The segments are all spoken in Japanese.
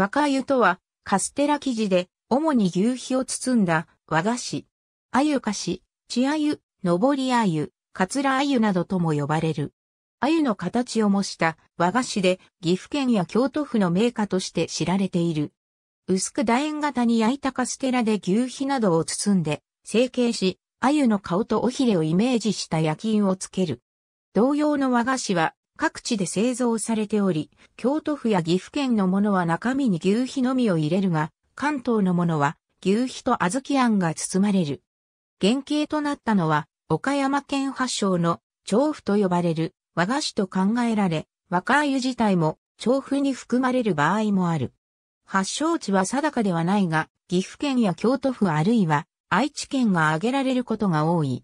若鮎とは、カステラ生地で、主に牛皮を包んだ和菓子。鮎菓子、血鮎、のぼり鮎、かつら鮎などとも呼ばれる。鮎の形を模した和菓子で、岐阜県や京都府の名家として知られている。薄く楕円型に焼いたカステラで牛皮などを包んで、成形し、鮎の顔と尾ひれをイメージした焼き印をつける。同様の和菓子は各地で製造されており、京都府や岐阜県のものは中身に牛皮のみを入れるが、関東のものは牛皮と小豆あんが包まれる。原型となったのは、岡山県発祥の調布と呼ばれる和菓子と考えられ、若鮎自体も調布に含まれる場合もある。発祥地は定かではないが、岐阜県や京都府あるいは愛知県が挙げられることが多い。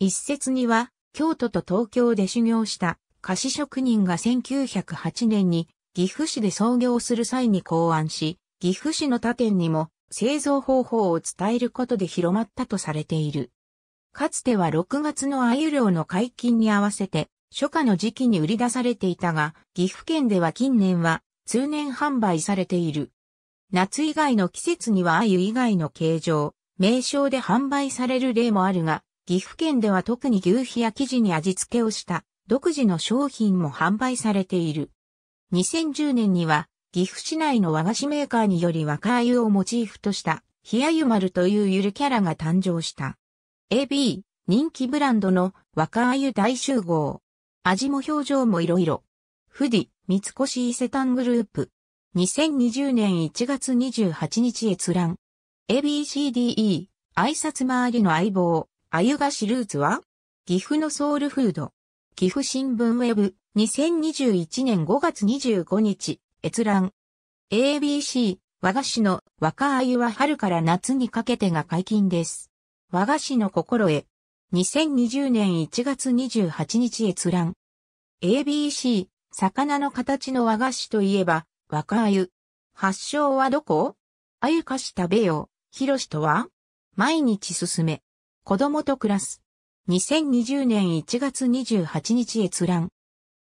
一説には、京都と東京で修行した菓子職人が1908年に岐阜市で創業する際に考案し、岐阜市の他店にも製造方法を伝えることで広まったとされている。かつては6月の鮎漁の解禁に合わせて、初夏の時期に売り出されていたが、岐阜県では近年は通年販売されている。夏以外の季節には鮎以外の形状、名称で販売される例もあるが、岐阜県では特に牛皮や生地に味付けをした独自の商品も販売されている。2010年には、岐阜市内の和菓子メーカーにより若鮎をモチーフとした、ひやゆ丸というゆるキャラが誕生した。AB、人気ブランドの若鮎大集合。味も表情もいろいろ。富士、三越伊勢丹グループ。2020年1月28日閲覧。ABCDE、挨拶回りの相棒、鮎菓子ルーツは岐阜のソウルフード。岐阜新聞ウェブ、2021年5月25日、閲覧。ABC、和菓子の若鮎は春から夏にかけてが解禁です。和菓子の心へ。2020年1月28日閲覧。ABC、魚の形の和菓子といえば、若鮎。発祥はどこ鮎菓子食べよひ広しとは毎日進め。子供と暮らす。2020年1月28日閲覧。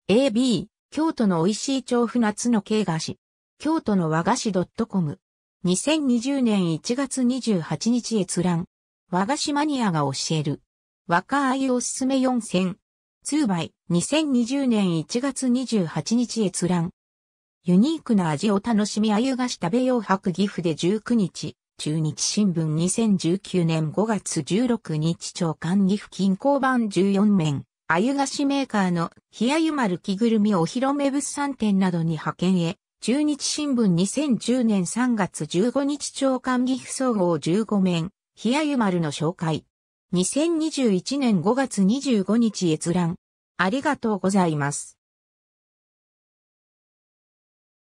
AB、京都の美味しい調布夏の慶菓子。京都の和菓子 .com。2020年1月28日閲覧。和菓子マニアが教える。若あゆおすすめ4選。2倍、2020年1月28日閲覧。ユニークな味を楽しみあゆ菓子食べよう白岐阜で19日。中日新聞2019年5月16日朝刊岐阜近郊版14面、あゆ菓子メーカーの冷やゆ丸着ぐるみお披露目物産展などに派遣へ、中日新聞2010年3月15日朝刊岐阜総合15面、冷やゆ丸の紹介。2021年5月25日閲覧。ありがとうございます。